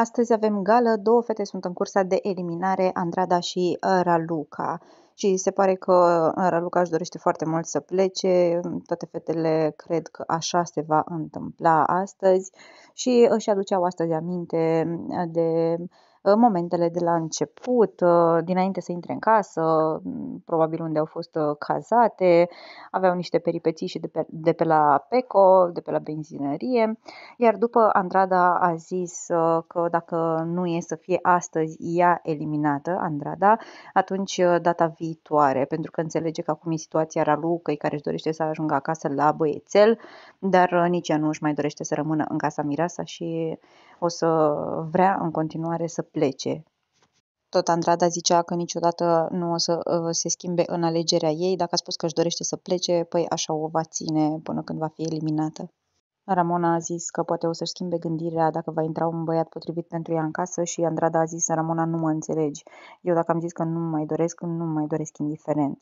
Astăzi avem gală, două fete sunt în cursa de eliminare, Andrada și uh, Raluca și se pare că uh, Raluca își dorește foarte mult să plece. Toate fetele cred că așa se va întâmpla astăzi și își aduceau astăzi aminte uh, de uh, momentele de la început, dinainte să intre în casă, mm, probabil unde au fost cazate, aveau niște peripeții și de pe, de pe la Peco, de pe la benzinărie, iar după Andrada a zis că dacă nu e să fie astăzi ea eliminată, Andrada, atunci data viitoare viitoare, pentru că înțelege că acum e situația Ralucăi care își dorește să ajungă acasă la băiețel, dar uh, nici ea nu își mai dorește să rămână în casa Mireasa și o să vrea în continuare să plece tot Andrada zicea că niciodată nu o să uh, se schimbe în alegerea ei. Dacă a spus că își dorește să plece, păi așa o va ține până când va fi eliminată. Ramona a zis că poate o să-și schimbe gândirea dacă va intra un băiat potrivit pentru ea în casă și Andrada a zis, Ramona, nu mă înțelegi. Eu dacă am zis că nu mai doresc, nu mai doresc indiferent.